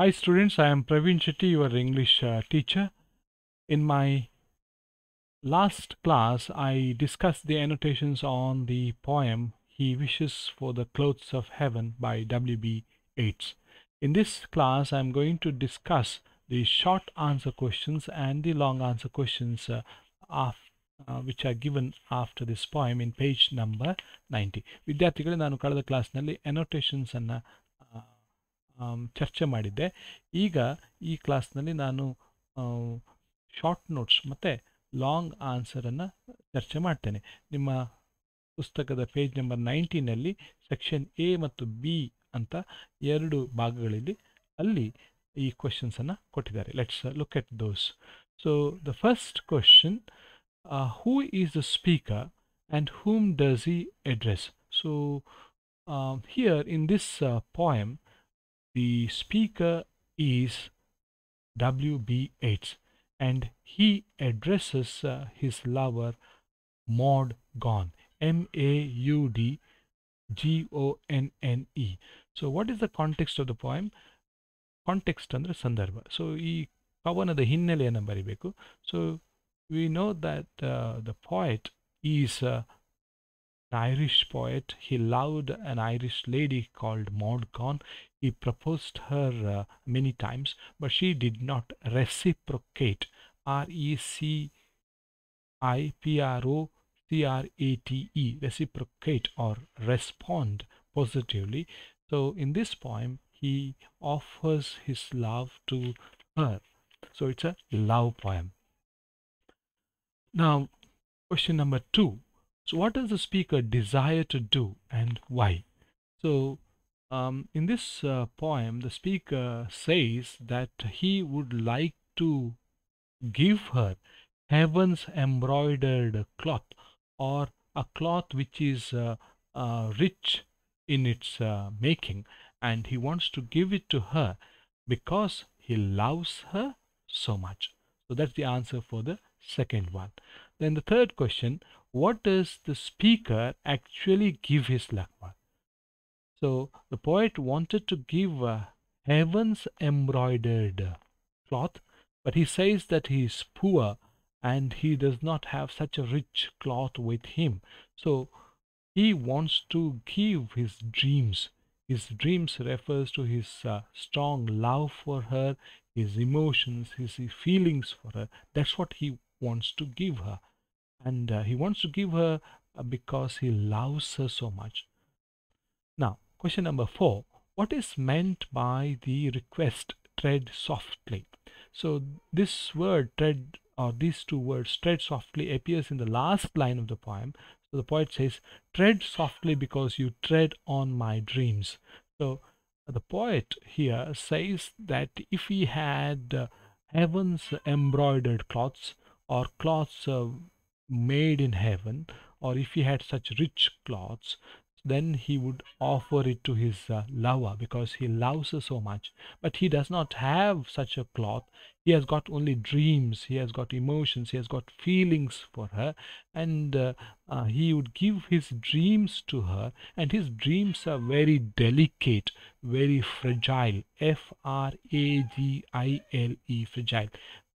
Hi students, I am Praveen Shetty, your English uh, teacher. In my last class, I discussed the annotations on the poem He Wishes for the Clothes of Heaven by W.B. Yeats. In this class, I am going to discuss the short answer questions and the long answer questions uh, Uh, which are given after this poem in page number 90 ವಿದ್ಯಾರ್ಥಿಗಳೇ ನಾನು the ಕ್ಲಾಸ್ನಲ್ಲಿ ಅನೋಟೇಷನ್ಸನ್ನು ಚರ್ಚೆ ಮಾಡಿದ್ದೆ ಈಗ ಈ ಕ್ಲಾಸ್ನಲ್ಲಿ ನಾನು short notes ಮತ್ತು ಲಾಂಗ್ ಆನ್ಸರನ್ನು ಚರ್ಚೆ ಮಾಡ್ತೇನೆ ನಿಮ್ಮ ಪುಸ್ತಕದ ಪೇಜ್ ನಂಬರ್ ನೈನ್ಟೀನಲ್ಲಿ ಸೆಕ್ಷನ್ ಎ ಮತ್ತು ಬಿ ಅಂತ ಎರಡು ಭಾಗಗಳಲ್ಲಿ ಅಲ್ಲಿ ಈ ಕ್ವಶನ್ಸನ್ನು ಕೊಟ್ಟಿದ್ದಾರೆ let's look at those so the first question who is the speaker and whom does he address so here in this poem the speaker is W.B. and he addresses uh, his lover Maud gone, M-A-U-D G-O-N-N-E. So what is the context of the poem? under ಅಂದರೆ So, so ಈ ಕವನದ ಹಿನ್ನೆಲೆಯನ್ನು ಬರಿಬೇಕು so we know that the poet is an Irish poet. He loved an Irish lady called Maud Gonne. He proposed her uh, many times, but she did not reciprocate. R E C I P R O C R A T E, reciprocate or respond positively. So in this poem, he offers his love to her. So it's a love poem. Now, question number two so what does the speaker desire to do and why? So um, in this uh, poem, the speaker says that he would like to give her heaven's embroidered cloth or a cloth which is uh, uh, rich in its uh, making and he wants to give it to her because he loves her so much. So that's the answer for the second one. Then the third question, what does the speaker actually give his lakma? So the poet wanted to give a heaven's embroidered cloth, but he says that he is poor and he does not have such a rich cloth with him. So he wants to give his dreams. His dreams refers to his uh, strong love for her, his emotions, his feelings for her. That's what he wants to give her and uh, he wants to give her uh, because he loves her so much. Now, question number four what is meant by the request tread softly? So, this word tread or these two words tread softly appears in the last line of the poem. So, the poet says, tread softly because you tread on my dreams. So, uh, the poet here says that if he had uh, heaven's embroidered cloths or cloths uh, made in heaven or if he had such rich clothes then he would offer it to his uh, lover because he loves her so much but he does not have such a cloth he has got only dreams he has got emotions he has got feelings for her and uh, uh, he would give his dreams to her and his dreams are very delicate very fragile f r a g i l e fragile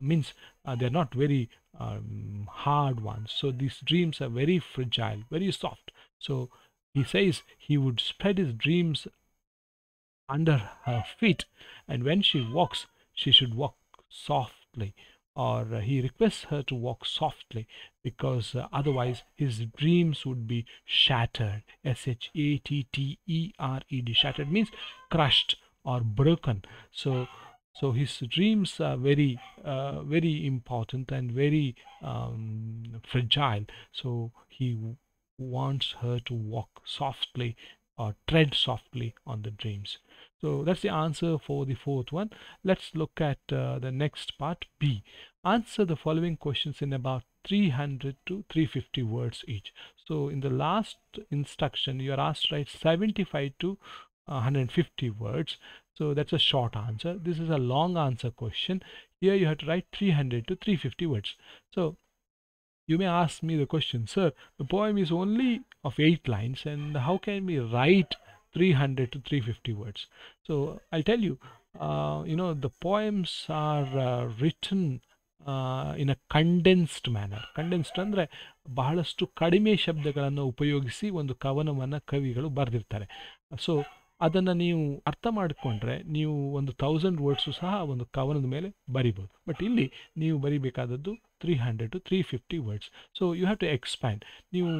means uh, they're not very um, hard ones. So these dreams are very fragile, very soft. So he says he would spread his dreams under her feet, and when she walks, she should walk softly. Or he requests her to walk softly because uh, otherwise his dreams would be shattered. S H A T T E R E D. Shattered means crushed or broken. So so his dreams are very, uh, very important and very um, fragile. So he wants her to walk softly or tread softly on the dreams. So that's the answer for the fourth one. Let's look at uh, the next part B. Answer the following questions in about 300 to 350 words each. So in the last instruction, you are asked to write 75 to 150 words. So that's a short answer. This is a long answer question. Here you have to write 300 to 350 words. So you may ask me the question, sir, the poem is only of 8 lines and how can we write 300 to 350 words? So I'll tell you, uh, you know, the poems are uh, written in a condensed manner condensed ಅಂದರೆ ಬಹಳಷ್ಟು ಕಡಿಮೆ ಶಬ್ದಗಳನ್ನು ಉಪಯೋಗಿಸಿ ಒಂದು ಕವನವನ್ನು ಕವಿಗಳು ಬರೆದಿರ್ತಾರೆ So ಅದನ್ನು ನೀವು ಅರ್ಥ ಮಾಡಿಕೊಂಡ್ರೆ ನೀವು ಒಂದು ತೌಸಂಡ್ ವರ್ಡ್ಸು ಸಹ ಒಂದು ಕವನದ ಮೇಲೆ ಬರಿಬೋದು ಬಟ್ ಇಲ್ಲಿ ನೀವು ಬರಿಬೇಕಾದದ್ದು three hundred to three fifty words so you have to expand ನೀವು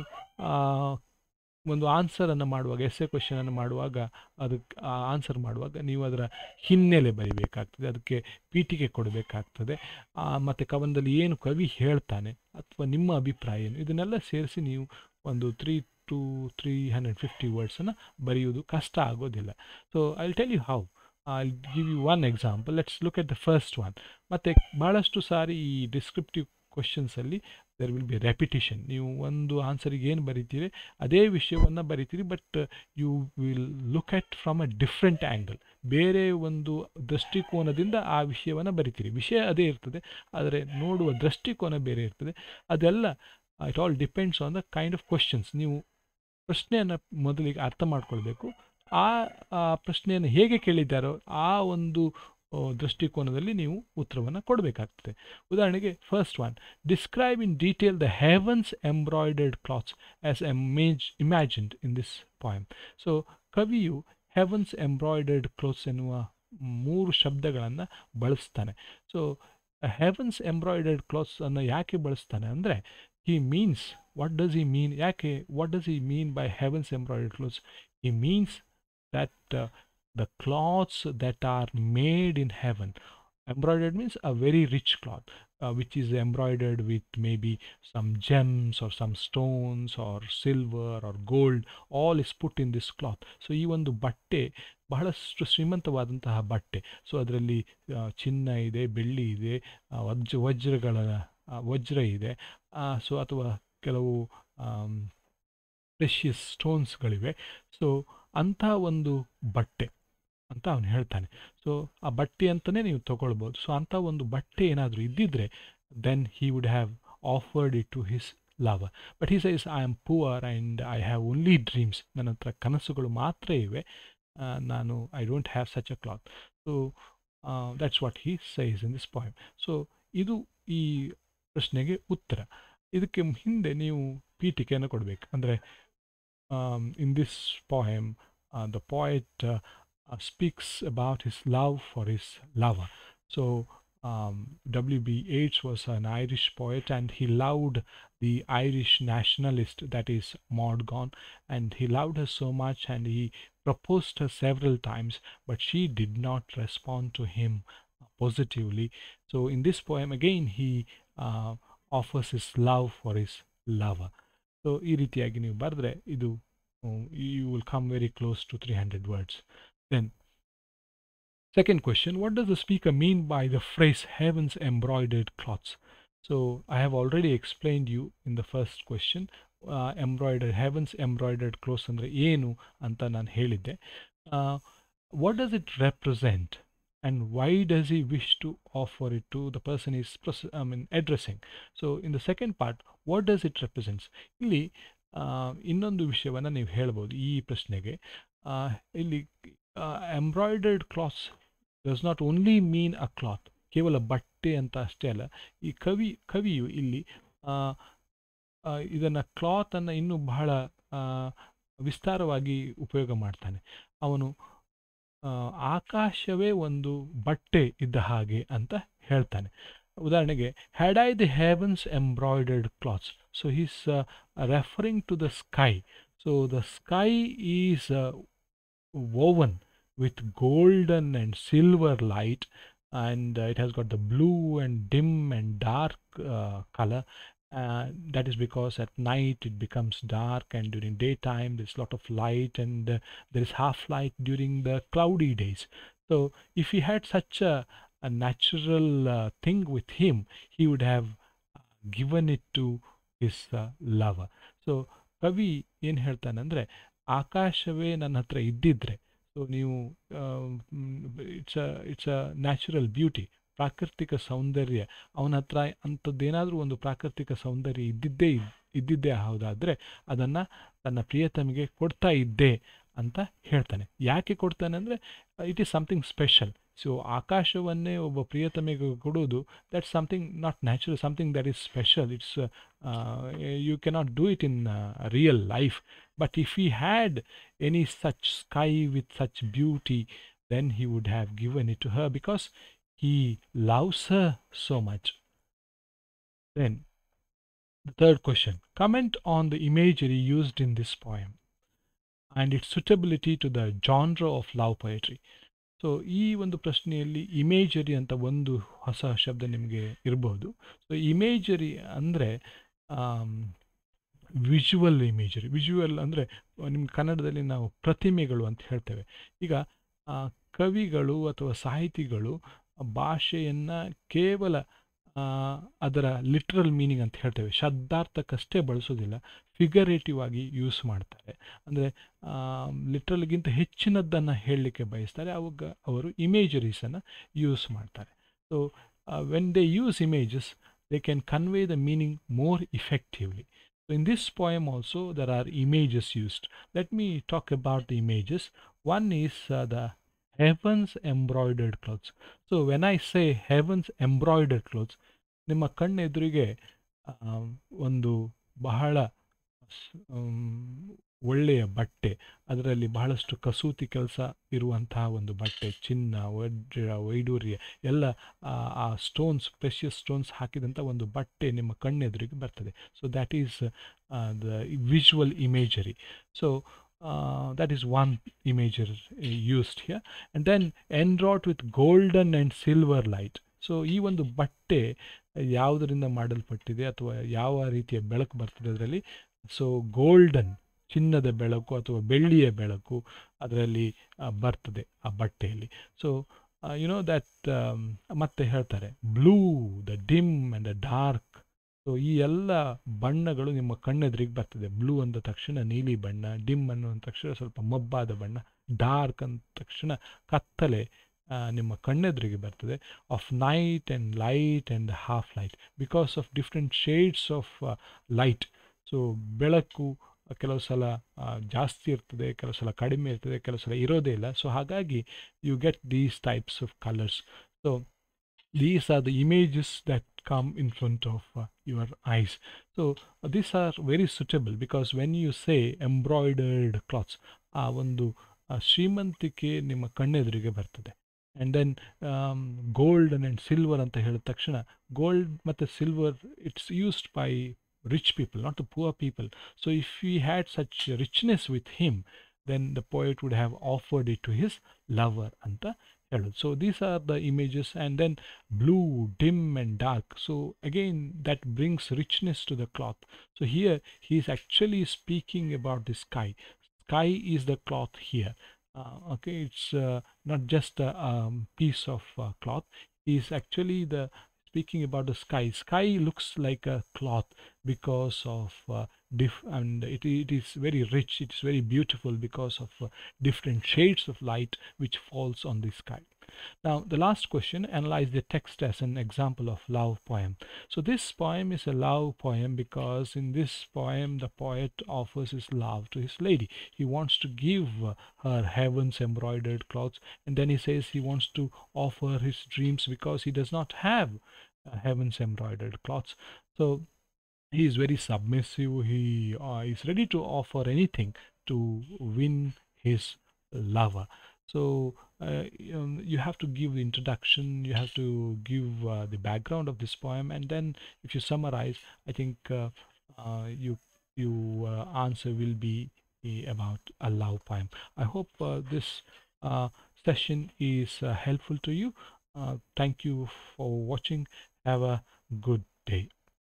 ಒಂದು ಆನ್ಸರನ್ನು ಮಾಡುವಾಗ ಎ ಕ್ವೆಶನನ್ನು ಮಾಡುವಾಗ ಅದಕ್ಕೆ ಆನ್ಸರ್ ಮಾಡುವಾಗ ನೀವು ಅದರ ಹಿನ್ನೆಲೆ ಬರಿಬೇಕಾಗ್ತದೆ ಅದಕ್ಕೆ ಪೀಠಿಕೆ ಕೊಡಬೇಕಾಗ್ತದೆ ಮತ್ತು ಕವನದಲ್ಲಿ ಏನು ಕವಿ ಹೇಳ್ತಾನೆ ಅಥವಾ ನಿಮ್ಮ ಅಭಿಪ್ರಾಯ ಏನು ಇದನ್ನೆಲ್ಲ ಸೇರಿಸಿ ನೀವು ಒಂದು three to three hundred fifty ವರ್ಡ್ಸನ್ನು ಬರೆಯುವುದು ಕಷ್ಟ ಆಗೋದಿಲ್ಲ so I tell you how I give you one example let's look at the first one ಮತ್ತು ಭಾಳಷ್ಟು ಸಾರಿ ಈ ಡಿಸ್ಕ್ರಿಪ್ಟಿವ್ ಕ್ವಶನ್ಸಲ್ಲಿ ದೆರ್ ವಿಲ್ ಬಿ ರೆಪಿಟೇಷನ್ ನೀವು ಒಂದು ಆನ್ಸರಿಗೆ ಏನು ಬರೀತೀರಿ ಅದೇ ವಿಷಯವನ್ನು ಬರೀತೀರಿ but you will look at from a different angle ಬೇರೆ ಒಂದು ದೃಷ್ಟಿಕೋನದಿಂದ ಆ ವಿಷಯವನ್ನು ಬರಿತೀರಿ ವಿಷಯ ಅದೇ ಇರ್ತದೆ ಆದರೆ ನೋಡುವ ದೃಷ್ಟಿಕೋನ ಬೇರೆ ಇರ್ತದೆ ಅದೆಲ್ಲ it all depends on the kind of questions ನೀವು ಪ್ರಶ್ನೆಯನ್ನು ಮೊದಲಿಗೆ ಅರ್ಥ ಮಾಡ್ಕೊಳ್ಬೇಕು ಆ ಪ್ರಶ್ನೆಯನ್ನು ಹೇಗೆ ಕೇಳಿದ್ದಾರೋ ಆ ಒಂದು ದೃಷ್ಟಿಕೋನದಲ್ಲಿ ನೀವು ಉತ್ತರವನ್ನು ಕೊಡಬೇಕಾಗ್ತದೆ ಉದಾಹರಣೆಗೆ first one describe in detail the heavens embroidered cloths as ಮೇಜ್ imagined in this poem so ಕವಿಯು ಹೆವನ್ಸ್ ಎಂಬ್ರಾಯ್ಡರ್ಡ್ ಕ್ಲೋತ್ಸ್ ಎನ್ನುವ ಮೂರು ಶಬ್ದಗಳನ್ನು ಬಳಸ್ತಾನೆ ಸೊ ಹೆವನ್ಸ್ ಎಂಬ್ರಾಯ್ಡರ್ಡ್ ಕ್ಲಾತ್ಸನ್ನು ಯಾಕೆ ಬಳಸ್ತಾನೆ ಅಂದರೆ he means what does he mean yake what does he mean by heaven's embroidered clothes he means that uh, the cloths that are made in heaven embroidered means a very rich cloth uh, which is embroidered with maybe some gems or some stones or silver or gold all is put in this cloth so the ಒಂದು ಬಟ್ಟೆ ಬಹಳಷ್ಟು ಶ್ರೀಮಂತವಾದಂತಹ ಬಟ್ಟೆ so ಅದರಲ್ಲಿ ಚಿನ್ನ ಇದೆ ಬೆಳ್ಳಿ ಇದೆ ವಜ್ರ ವಜ್ರಗಳ ವಜ್ರ ಇದೆ ಸೊ ಅಥವಾ ಕೆಲವು ಪ್ರೆಷಿಯಸ್ ಸ್ಟೋನ್ಸ್ಗಳಿವೆ ಸೊ ಅಂಥ ಒಂದು ಬಟ್ಟೆ ಅಂತ ಅವನು ಹೇಳ್ತಾನೆ ಸೊ ಆ ಬಟ್ಟೆ ಅಂತಲೇ ನೀವು ತಗೊಳ್ಬೋದು ಸೊ ಅಂಥ ಒಂದು ಬಟ್ಟೆ ಏನಾದರೂ ಇದ್ದಿದ್ದರೆ then he would have offered it to his love but he's is I am poor and I have only dreams ನನ್ನ ಹತ್ರ ಕನಸುಗಳು ಮಾತ್ರ ಇವೆ ನಾನು I don't have such a cloth so that's what he says in this point so ಇದು ಈ ಪ್ರಶ್ನೆಗೆ ಉತ್ತರ ಇದಕ್ಕೆ ಹಿಂದೆ ನೀವು ಪೀಠಿಕೆಯನ್ನು ಕೊಡಬೇಕು ಅಂದರೆ in this poem the poet speaks about his love for his love so Um, uh, uh, uh, um W.B. was an Irish poet and he loved the Irish nationalist, that is Maud Gonne, and he loved her so much and he proposed her several times, but she did not respond to him positively. So in this poem again, he offers his love for his lover. So, you will come very close to 300 words. Then, second question What does the speaker mean by the phrase heaven's embroidered cloths? So, I have already explained you in the first question, uh, embroidered heavens, embroidered cloths, and the Yenu, Antanan Helide. What does it represent? and why does he wish to offer it to the person he's I mean, addressing so in the second part what does it represents ಇಲ್ಲಿ ಇನ್ನೊಂದು ವಿಷಯವನ್ನು ನೀವು ಹೇಳ್ಬೋದು ಈ ಪ್ರಶ್ನೆಗೆ ಇಲ್ಲಿ embroidered cloths does not only mean a cloth ಕೇವಲ ಬಟ್ಟೆ ಅಂತ ಅಷ್ಟೇ ಅಲ್ಲ ಈ ಕವಿ ಕವಿಯು ಇಲ್ಲಿ ಇದನ್ನು ಕ್ಲಾತನ್ನು ಇನ್ನೂ ಬಹಳ ವಿಸ್ತಾರವಾಗಿ ಉಪಯೋಗ ಮಾಡ್ತಾನೆ ಅವನು ಆಕಾಶವೇ ಒಂದು ಬಟ್ಟೆ ಇದ್ದ ಹಾಗೆ ಅಂತ ಹೇಳ್ತಾನೆ ಉದಾಹರಣೆಗೆ had I the heavens embroidered cloths so he's referring to the sky so the sky is woven with golden and silver light and uh, it has got the blue and dim and dark uh, color uh, that is because at night it becomes dark and during daytime there's a lot of light and uh, there is half light during the cloudy days so if he had such a, a natural uh, thing with him he would have uh, given it to his uh, lover so ಕವಿ ಏನು ಹೇಳ್ತಾನಂದರೆ ಆಕಾಶವೇ ನನ್ನ ಹತ್ರ ಇದ್ದಿದ್ರೆ so ನೀವು uh, mm, it's a, it's a natural beauty. ಪ್ರಾಕೃತಿಕ ಸೌಂದರ್ಯ ಅವನ ಹತ್ರ ಅಂಥದ್ದೇನಾದರೂ ಒಂದು ಪ್ರಾಕೃತಿಕ ಸೌಂದರ್ಯ ಇದ್ದಿದ್ದೇ ಇದ್ದಿದ್ದೇ ಹೌದಾದರೆ ಅದನ್ನು ತನ್ನ ಪ್ರಿಯತಮಿಗೆ ಕೊಡ್ತಾ ಇದ್ದೆ ಅಂತ ಹೇಳ್ತಾನೆ ಯಾಕೆ ಕೊಡ್ತಾನೆ ಅಂದರೆ it is something special so ಆಕಾಶವನ್ನೇ ಒಬ್ಬ ಪ್ರಿಯತಮಿಗೆ ಕೊಡೋದು that something not natural something that is special it's you cannot do it in real life but if you had any such sky with such beauty then he would have given it to her because ಈ loves her so much. Then, the third question. Comment on the imagery used in this poem and its suitability to the love poetry so ಈ ಒಂದು ಪ್ರಶ್ನೆಯಲ್ಲಿ imagery ಅಂತ ಒಂದು ಹೊಸ ಶಬ್ದ ನಿಮಗೆ ಇರಬಹುದು ಸೊ ಇಮೇಜರಿ ಅಂದರೆ ವಿಜುವಲ್ ಇಮೇಜರಿ ವಿಜುವಲ್ ಅಂದರೆ ನಿಮ್ಮ ಕನ್ನಡದಲ್ಲಿ ನಾವು ಪ್ರತಿಮೆಗಳು ಅಂತ ಹೇಳ್ತೇವೆ ಈಗ ಕವಿಗಳು ಅಥವಾ ಸಾಹಿತಿಗಳು ಭಾಷೆಯನ್ನು ಕೇವಲ ಅದರ ಲಿಟ್ರಲ್ ಮೀನಿಂಗ್ ಅಂತ ಹೇಳ್ತೇವೆ ಶಬ್ದಾರ್ಥಕ್ಕಷ್ಟೇ ಬಳಸೋದಿಲ್ಲ ಫಿಗರೇಟಿವ್ ಆಗಿ ಯೂಸ್ ಮಾಡ್ತಾರೆ ಅಂದರೆ ಲಿಟ್ರಲ್ಗಿಂತ ಹೆಚ್ಚಿನದ್ದನ್ನು ಹೇಳಲಿಕ್ಕೆ ಬಯಸ್ತಾರೆ ಅವಾಗ ಅವರು ಇಮೇಜರೀಸನ್ನು ಯೂಸ್ ಮಾಡ್ತಾರೆ so when they use images they can convey the meaning more effectively so in this poem also there are images used let me talk about the images one is the heavens embroidered clothes so when I say heavens embroidered clothes ನಿಮ್ಮ ಕಣ್ಣೆದುರಿಗೆ ಒಂದು ಬಹಳ ಒಳ್ಳೆಯ ಬಟ್ಟೆ ಅದರಲ್ಲಿ ಬಹಳಷ್ಟು ಕಸೂತಿ ಕೆಲಸ ಇರುವಂತಹ ಒಂದು ಬಟ್ಟೆ ಚಿನ್ನ ವಜ್ರ ವೈಡೂರ್ಯ ಎಲ್ಲ ಆ ಸ್ಟೋನ್ಸ್ ಪ್ರೆಷಿಯಸ್ ಸ್ಟೋನ್ಸ್ ಹಾಕಿದಂಥ ಒಂದು ಬಟ್ಟೆ ನಿಮ್ಮ ಕಣ್ಣೆದುರಿಗೆ ಬರ್ತದೆ so that is the visual imagery so Uh, that is one image uh, used here and then enwrought with golden and silver light so even the butte yavudrinda madalpattide athwa yava reetiya belaku bartide adralli so golden chinnada belaku athwa belliya belaku adralli bartide aa batteyalli so you know that um, matte heltare blue the dim and the dark so ಈ ಎಲ್ಲ ಬಣ್ಣಗಳು ನಿಮ್ಮ ಕಣ್ಣೆದ್ರಿಗೆ ಬರ್ತದೆ blue ಅಂದ ತಕ್ಷಣ ನೀಲಿ ಬಣ್ಣ dim ಅನ್ನೋ ತಕ್ಷಣ ಸ್ವಲ್ಪ ಮಬ್ಬಾದ ಬಣ್ಣ ಡಾರ್ಕ್ ಅಂದ ತಕ್ಷಣ ಕತ್ತಲೆ ನಿಮ್ಮ ಕಣ್ಣೆದುರಿಗೆ ಬರ್ತದೆ of night and light and half light because of different shades of light so ಬೆಳಕು ಕೆಲವು ಸಲ ಜಾಸ್ತಿ ಇರ್ತದೆ ಕೆಲವು ಸಲ ಕಡಿಮೆ ಇರ್ತದೆ ಕೆಲವು ಸಲ ಇರೋದೇ ಇಲ್ಲ ಸೊ ಹಾಗಾಗಿ you get these types of colours so these are the images that come in front of uh, your eyes so uh, these are very suitable because when you say embroidered cloths avandu shrimantike nimma kannedrige bartade and then um, golden and silver anta takshana gold matte silver it's used by rich people not the poor people so if he had such richness with him then the poet would have offered it to his lover anta yellow so these are the images and then blue dim and dark so again that brings richness to the cloth so here he is actually speaking about the sky sky is the cloth here uh, okay it's uh, not just a um, piece of uh, cloth he is actually the speaking about the sky sky looks like a cloth because of uh, diff and it, it is very rich it's very beautiful because of uh, different shades of light which falls on the sky now the last question analyze the text as an example of love poem so this poem is a love poem because in this poem the poet offers his love to his lady he wants to give uh, her heaven's embroidered clothes and then he says he wants to offer his dreams because he does not have uh, heaven's embroidered clothes so he is very submissive he uh, is ready to offer anything to win his lover so uh, um, you have to give the introduction you have to give uh, the background of this poem and then if you summarize i think uh, uh, you you uh, answer will be eh, about a love poem i hope this session is helpful to you thank you for watching have a good day